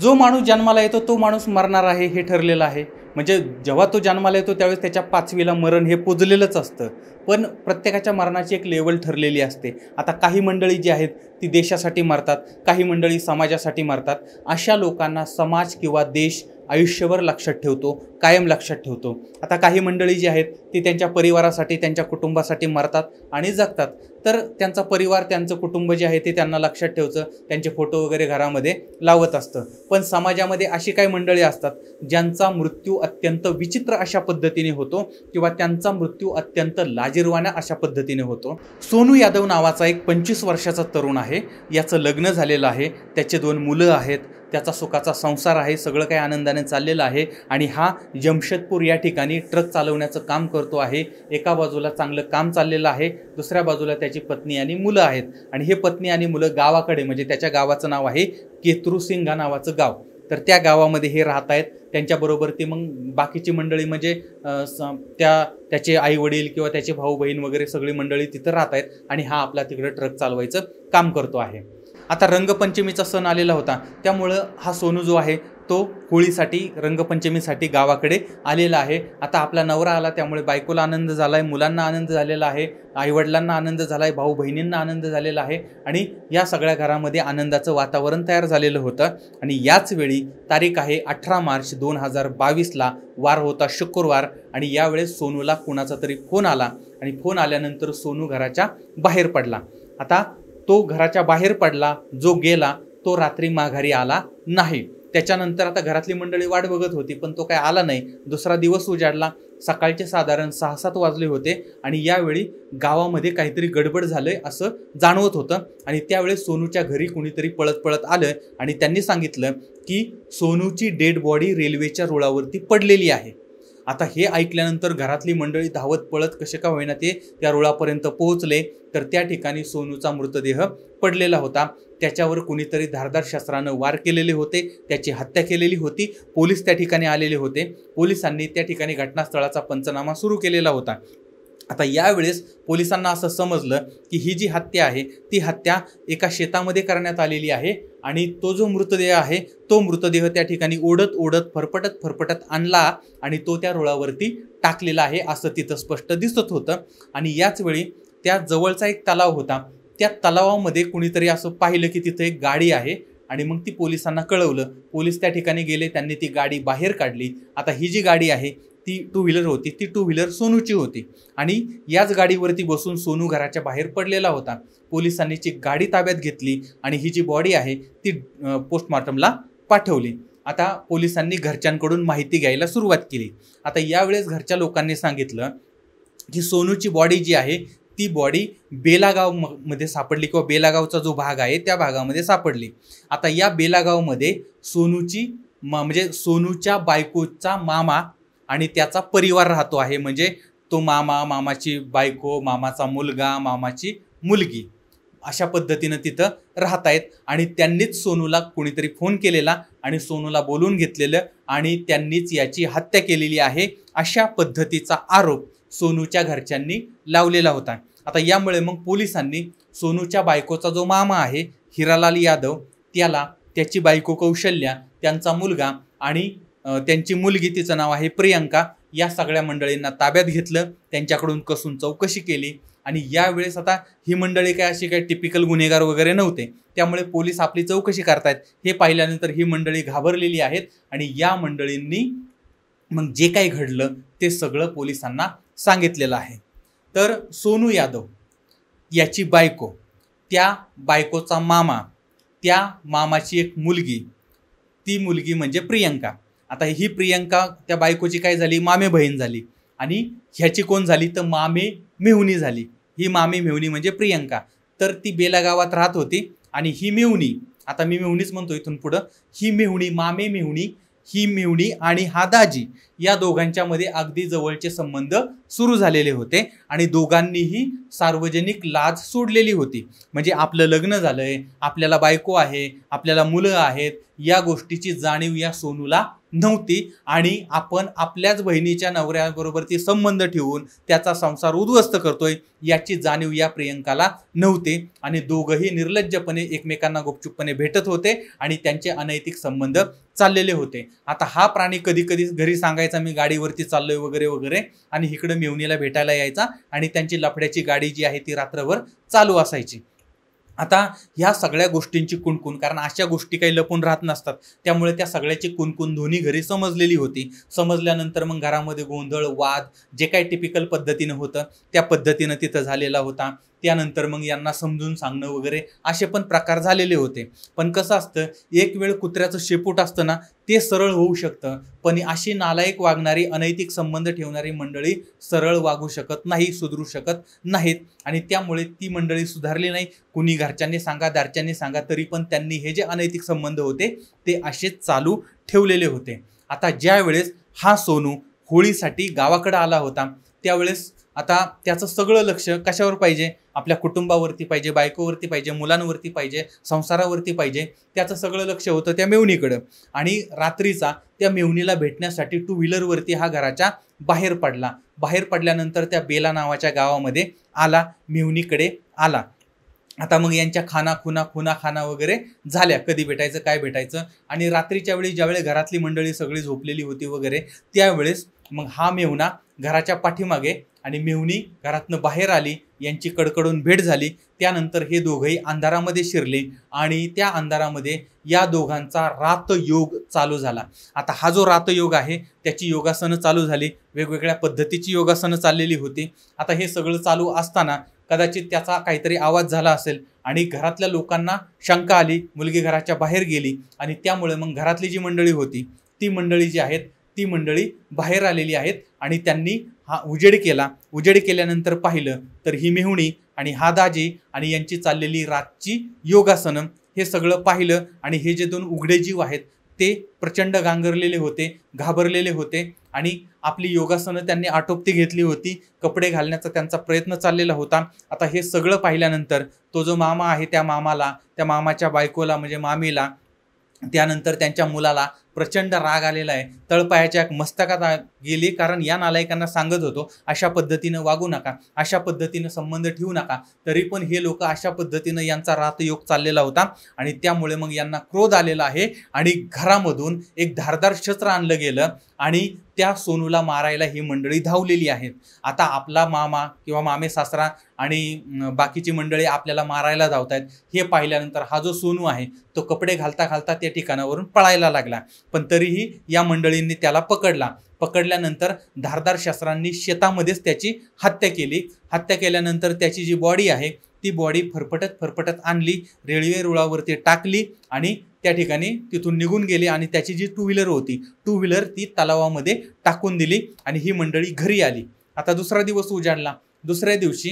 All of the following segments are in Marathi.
जो माणूस जन्माला येतो तो माणूस मरणार आहे हे ठरलेलं आहे म्हणजे जेव्हा तो जन्माला येतो त्यावेळेस त्याच्या पाचवीला मरण हे पुजलेलंच असतं पण प्रत्येकाच्या मरणाची एक लेवल ठरलेली असते आता काही मंडळी जी आहेत ती देशासाठी मरतात काही मंडळी समाजासाठी मरतात अशा लोकांना समाज किंवा देश आयुष्यभर लक्षात ठेवतो कायम लक्षात ठेवतो आता काही मंडळी जी आहेत ती त्यांच्या परिवारासाठी त्यांच्या कुटुंबासाठी मरतात आणि जगतात तर त्यांचा परिवार त्यांचं कुटुंब जे आहे ते त्यांना लक्षात ठेवचं त्यांचे फोटो वगैरे घरामध्ये लावत असतं पण समाजामध्ये अशी काही मंडळी असतात ज्यांचा मृत्यू अत्यंत विचित्र अशा पद्धतीने होतो किंवा त्यांचा मृत्यू अत्यंत लाजीरवाना अशा पद्धतीने होतो सोनू यादव नावाचा एक पंचवीस वर्षाचा तरुण आहे याचं लग्न झालेलं आहे त्याचे दोन मुलं आहेत त्याचा सुखाचा संसार आहे सगळं काही आनंदाने चाललेलं आहे आणि हा जमशेदपूर या ठिकाणी ट्रक चालवण्याचं काम करतो आहे एका बाजूला चांगलं काम चाललेलं आहे दुसऱ्या बाजूला त्याची पत्नी आणि मुलं आहेत आणि हे पत्नी आणि मुलं गावाकडे म्हणजे त्याच्या गावाचं नाव आहे केतरुसिंघा नावाचं गाव तर त्या गावामध्ये हे राहत आहेत त्यांच्याबरोबर ती मग बाकीची मंडळी म्हणजे त्या त्याचे आई वडील किंवा त्याचे भाऊ बहीण वगैरे सगळी मंडळी तिथं राहत आहेत आणि हा आपला तिकडं ट्रक चालवायचं काम करतो आहे आता रंगपंचमीचा सण आलेला होता त्यामुळं हा सोनू जो आहे तो होळीसाठी रंगपंचमीसाठी गावाकडे आलेला आहे आता आपला नवरा आला त्यामुळे बायकोला आनंद झाला आहे मुलांना आनंद झालेला आहे आईवडिलांना आनंद झाला आहे भाऊ बहिणींना आनंद झालेला आहे आणि या सगळ्या घरामध्ये आनंदाचं वातावरण तयार झालेलं होतं आणि याच वेळी तारीख आहे अठरा मार्च दोन हजार बावीसला वार होता शुक्रवार आणि यावेळेस सोनूला कोणाचा तरी फोन आला आणि फोन आल्यानंतर सोनू घराच्या बाहेर पडला आता तो घराच्या बाहेर पडला जो गेला तो रात्री माघारी आला नाही त्याच्यानंतर आता घरातली मंडळी वाट बघत होती पण तो काय आला नाही दुसरा दिवस उजाडला सकाळचे साधारण सहा सात वाजले होते आणि यावेळी गावामध्ये काहीतरी गडबड झालं आहे असं जाणवत होतं आणि त्यावेळेस सोनूच्या घरी कुणीतरी पळत पळत आलं आणि त्यांनी सांगितलं की सोनूची डेड बॉडी रेल्वेच्या रुळावरती पडलेली आहे आता हे ऐकल्यानंतर घरातली मंडळी धावत पळत कसे का होईना ते त्या रुळापर्यंत पोहोचले तर त्या ठिकाणी सोनूचा मृतदेह पडलेला होता त्याच्यावर कुणीतरी धारदार शस्त्रानं वार केलेले होते त्याची हत्या केलेली होती पोलीस त्या ठिकाणी आलेले होते पोलिसांनी त्या ठिकाणी घटनास्थळाचा पंचनामा सुरू केलेला होता आता यावेळेस पोलिसांना असं समजलं की ही जी हत्या आहे ती हत्या एका शेतामध्ये करण्यात आलेली आहे आणि तो जो मृतदेह आहे तो मृतदेह त्या ठिकाणी ओढत ओढत फरफटत फरफटत आणला आणि तो त्या रुळावरती टाकलेला आहे असं तिथं स्पष्ट दिसत होतं आणि याच वेळी त्या जवळचा एक तलाव होता त्या तलावामध्ये कुणीतरी असं पाहिलं की तिथं एक गाडी आहे आणि मग ती पोलिसांना कळवलं पोलीस त्या ठिकाणी गेले त्यांनी ती गाडी बाहेर काढली आता ही जी गाडी आहे ती टू व्हीलर होती ती टू व्हीलर सोनूची होती आणि याच गाडीवरती बसून सोनू घराच्या बाहेर पडलेला होता पोलिसांनी जी गाडी ताब्यात घेतली आणि ही जी बॉडी आहे ती पोस्टमॉर्टमला पाठवली आता पोलिसांनी घरच्यांकडून माहिती घ्यायला सुरुवात केली आता यावेळेस घरच्या लोकांनी सांगितलं की सोनूची बॉडी जी आहे ती बॉडी बेलागाव मध्ये सापडली किंवा बेलागावचा जो भाग आहे त्या भागामध्ये सापडली आता या बेलागावमध्ये सोनूची म्हणजे सोनूच्या बायकोचा मामा आणि त्याचा परिवार राहतो आहे म्हणजे तो मामा मामाची बायको मामाचा मुलगा मामाची मुलगी अशा पद्धतीनं तिथं राहत आहेत आणि त्यांनीच सोनूला कोणीतरी फोन केलेला आणि सोनूला बोलून घेतलेलं आणि त्यांनीच याची हत्या केलेली आहे अशा पद्धतीचा आरोप सोनूच्या घरच्यांनी लावलेला होता आता यामुळे मग पोलिसांनी सोनूच्या बायकोचा जो मामा आहे हिरालाल यादव त्याला त्याची बायको कौशल्या त्यांचा मुलगा आणि त्यांची मुलगी तिचं नाव आहे प्रियंका या सगळ्या मंडळींना ताब्यात घेतलं त्यांच्याकडून कसून चौकशी केली आणि यावेळेस आता ही मंडळी काय अशी काही टिपिकल गुन्हेगार वगैरे नव्हते त्यामुळे पोलीस आपली चौकशी करतायत हे पाहिल्यानंतर ही मंडळी घाबरलेली आहेत आणि या मंडळींनी मग जे काही घडलं ते सगळं पोलिसांना सांगितलेलं आहे तर सोनू यादव याची बायको त्या बायकोचा मामा त्या मामाची एक मुलगी ती मुलगी म्हणजे प्रियंका आता ही प्रियंका त्या बायकोची काय झाली मामे बहीण झाली आणि ह्याची कोण झाली तर मामे मेहुनी झाली ही मामे मेहुनी म्हणजे प्रियंका तर ती बेला गावात राहत होती आणि ही मेहुनी आता मी मेहुणीच म्हणतो इथून पुढं ही मेहुणी मामे मेहुणी ही मेहुणी आणि हा दाजी या दोघांच्यामध्ये अगदी जवळचे संबंध सुरू झालेले होते आणि दोघांनीही सार्वजनिक लाज सोडलेली होती म्हणजे आपलं लग्न झालं आहे आपल्याला बायको आहे आपल्याला मुलं आहेत या गोष्टीची जाणीव या सोनूला नव्हती आणि आपण आपल्याच बहिणीच्या नवऱ्याबरोबर संबंध ठेवून त्याचा संसार उद्ध्वस्त करतोय याची जाणीव या प्रियंकाला नव्हती आणि दोघंही निर्लज्जपणे एकमेकांना गुपचूपपणे भेटत होते आणि त्यांचे अनैतिक संबंध चाललेले होते आता हा प्राणी कधी कधी घरी सांगायचा मी गाडीवरती चाललोय वगैरे वगैरे आणि इकडं तिकडं भेटायला यायचा आणि त्यांची लफड्याची गाडी जी आहे ती रात्रभर चालू असायची आता ह्या सगळ्या गोष्टींची कुणकुण कारण अशा गोष्टी काही लपून राहत नसतात त्यामुळे त्या सगळ्याची कुणकुण दोन्ही घरी समजलेली होती समजल्यानंतर मग घरामध्ये गोंधळ वाद जे काही टिपिकल पद्धतीनं होतं त्या पद्धतीनं तिथं झालेला होता त्यानंतर मग यांना समजून सांगणं वगैरे असे पण प्रकार झालेले होते पण कसं असतं एक वेळ कुत्र्याचं शेपूट असतं ना ते सरळ होऊ शकतं पण अशी नालायक वागणारी अनैतिक संबंध ठेवणारी मंडळी सरळ वागू शकत नाही सुधरू शकत नाहीत आणि त्यामुळे ती मंडळी सुधारली नाही कुणी घरच्यांनी सांगा दारच्यांनी सांगा तरी पण त्यांनी हे जे अनैतिक संबंध होते ते असे चालू ठेवलेले होते आता ज्या वेळेस हा सोनू होळीसाठी गावाकडं आला होता त्यावेळेस आता त्याचं सगळं लक्ष कशावर पाहिजे आपल्या कुटुंबावरती पाहिजे बायकोवरती पाहिजे मुलांवरती पाहिजे संसारावरती पाहिजे त्याचं सगळं लक्ष होतं त्या मेवणीकडं आणि रात्रीचा त्या मेवणीला भेटण्यासाठी टू व्हीलरवरती हा घराच्या बाहेर पडला बाहेर पडल्यानंतर त्या बेला नावाच्या गावामध्ये आला मेवणीकडे आला आता मग यांच्या खाना खुना खुना खाना वगैरे झाल्या कधी भेटायचं काय भेटायचं आणि रात्रीच्या वेळी ज्यावेळी घरातली मंडळी सगळी झोपलेली होती वगैरे त्यावेळेस मग हा मेवना घराच्या पाठीमागे आणि मेहुणी घरातनं बाहेर आली यांची कडकडून भेट झाली त्यानंतर हे दोघंही अंधारामध्ये शिरले आणि त्या अंधारामध्ये या दोघांचा रातयोग चालू झाला आता हा जो रातयोग आहे त्याची योगासनं चालू झाली वेगवेगळ्या पद्धतीची योगासनं चाललेली होती आता हे सगळं चालू असताना कदाचित त्याचा काहीतरी आवाज झाला असेल आणि घरातल्या लोकांना शंका आली मुलगी घराच्या बाहेर गेली आणि त्यामुळे मग घरातली जी मंडळी होती ती मंडळी जी आहेत ती मंडळी बाहेर आलेली आहेत आणि त्यांनी हा उजेड केला उजेड केल्यानंतर पाहिलं तर ही मेहुणी आणि हा दाजी आणि यांची चाललेली रातची योगासनं हे सगळं पाहिलं आणि हे जे दोन उघडे जीव आहेत ते प्रचंड गांगरलेले होते घाबरलेले होते आणि आपली योगासनं त्यांनी आटोपती घेतली होती कपडे घालण्याचा त्यांचा प्रयत्न चाललेला होता आता हे सगळं पाहिल्यानंतर तो जो मामा आहे त्या मामाला त्या मामाच्या बायकोला म्हणजे मामीला त्यानंतर त्यांच्या मुलाला प्रचंड राग आलेला आहे तळपायाच्या एक मस्तकात गेली कारण या नालायकांना सांगत होतो अशा पद्धतीनं वागू नका अशा पद्धतीनं संबंध ठेवू नका तरी पण हे लोक अशा पद्धतीनं यांचा रातयोग चाललेला होता आणि त्यामुळे मग यांना क्रोध आलेला आहे आणि घरामधून एक धारदार शस्त्र आणलं गेलं आणि त्या सोनूला मारायला ही मंडळी धावलेली आहेत आता आपला मामा किंवा मामे सासरा आणि बाकीची मंडळी आपल्याला मारायला धावत आहेत हे पाहिल्यानंतर हा जो सोनू आहे तो कपडे घालता घालता त्या ठिकाणावरून पळायला लागला पण तरीही या मंडळींनी त्याला पकडला पकडल्यानंतर धारदार शस्त्रांनी शेतामध्येच त्याची हत्या केली हत्या केल्यानंतर त्याची जी बॉडी आहे ती बॉडी फरफटत फरफटत आणली रेल्वे रुळावरती टाकली आणि त्या ठिकाणी तिथून निघून गेली आणि त्याची जी टू व्हीलर होती टू व्हीलर ती तलावामध्ये टाकून दिली आणि ही मंडळी घरी आली आता दुसरा दिवस उजाडला दुसऱ्या दिवशी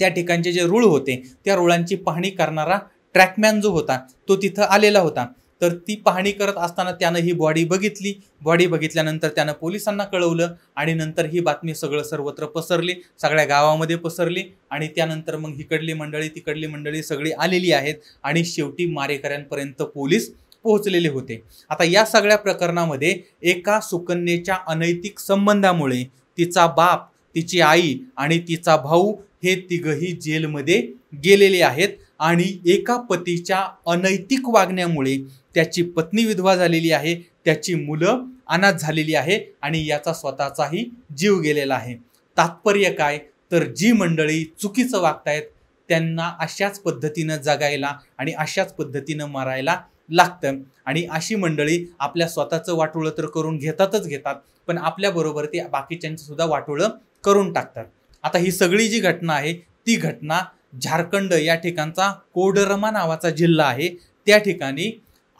त्या ठिकाणचे जे रूळ होते त्या रुळांची पाहणी करणारा ट्रॅकमॅन जो होता तो तिथं आलेला होता तर ती पाहणी करत असताना त्यानं ही बॉडी बघितली बॉडी बघितल्यानंतर त्यानं पोलिसांना कळवलं आणि नंतर ही बातमी सगळं सर्वत्र पसरली सगळ्या गावामध्ये पसरली आणि त्यानंतर मग इकडली मंडळी तिकडली मंडळी सगळी आलेली आहेत आणि शेवटी मारेकऱ्यांपर्यंत पोलीस पोहोचलेले होते आता या सगळ्या प्रकरणामध्ये एका सुकन्येच्या अनैतिक संबंधामुळे तिचा बाप तिची आई आणि तिचा भाऊ हे तिघही जेलमध्ये गेलेले आहेत आणि एका पतीच्या अनैतिक वागण्यामुळे त्याची पत्नी विधवा झालेली आहे त्याची मुलं अनाथ झालेली आहे आणि याचा स्वतःचाही जीव गेलेला आहे तात्पर्य काय तर जी मंडळी चुकीचं वागतायत त्यांना अशाच पद्धतीनं जगायला आणि अशाच पद्धतीनं मारायला लागतं आणि अशी मंडळी आपल्या स्वतःचं वाटोळं तर करून घेतातच घेतात पण आपल्याबरोबर ते बाकीच्यांचं सुद्धा वाटोळं करून टाकतात आता ही सगळी जी घटना आहे ती घटना झारखंड या ठिकाणचा कोडरमा नावाचा जिल्हा आहे त्या ठिकाणी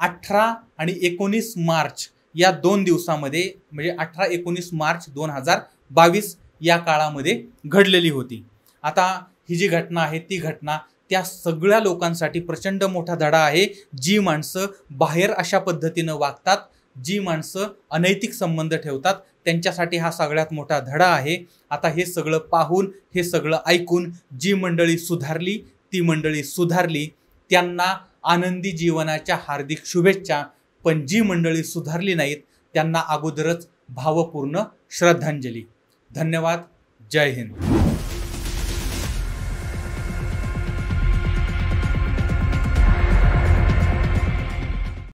अठरा आणि एकोणीस मार्च या दोन दिवसामध्ये म्हणजे अठरा एकोणीस मार्च दोन हजार बावीस या काळामध्ये घडलेली होती आता ही जी घटना आहे ती घटना त्या सगळ्या लोकांसाठी प्रचंड मोठा धडा आहे जी माणसं बाहेर अशा पद्धतीनं वागतात जी माणसं अनैतिक संबंध ठेवतात त्यांच्यासाठी हा सगळ्यात मोठा धडा आहे आता हे सगळं पाहून हे सगळं ऐकून जी मंडळी सुधारली ती मंडळी सुधारली त्यांना आनंदी जीवनाच्या हार्दिक शुभेच्छा पण जी मंडळी सुधारली नाहीत त्यांना अगोदरच भावपूर्ण श्रद्धांजली धन्यवाद जय हिंद